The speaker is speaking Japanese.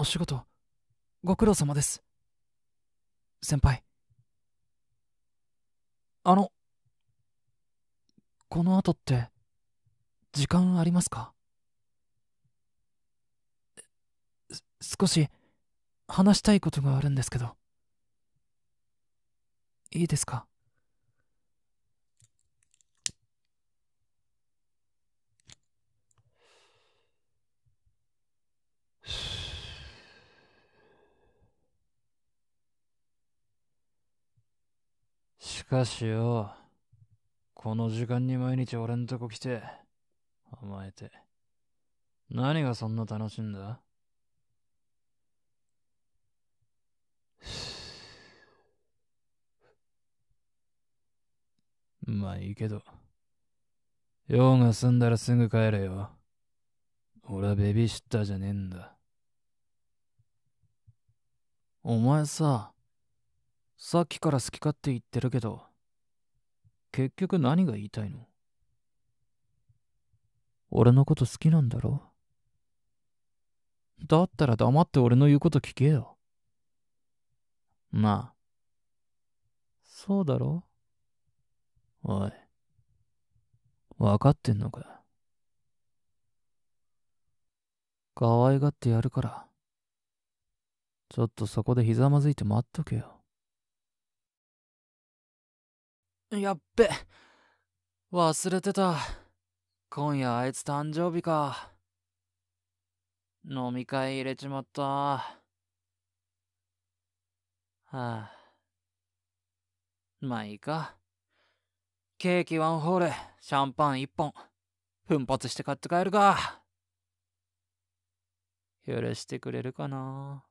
お仕事ご苦労様です先輩あのこの後って時間ありますか少し話したいことがあるんですけどいいですかかしよ、この時間に毎日俺んとこ来て、甘えて、何がそんな楽しいんだまあいいけど、用が済んだらすぐ帰れよ。俺はベビーシッターじゃねえんだ。お前さ、さっきから好き勝手言ってるけど結局何が言いたいの俺のこと好きなんだろだったら黙って俺の言うこと聞けよなあそうだろおい分かってんのか可愛がってやるからちょっとそこでひざまずいて待っとけよやっべ忘れてた今夜あいつ誕生日か飲み会入れちまったはあまあいいかケーキワンホールシャンパン一本奮発して買って帰るか許してくれるかな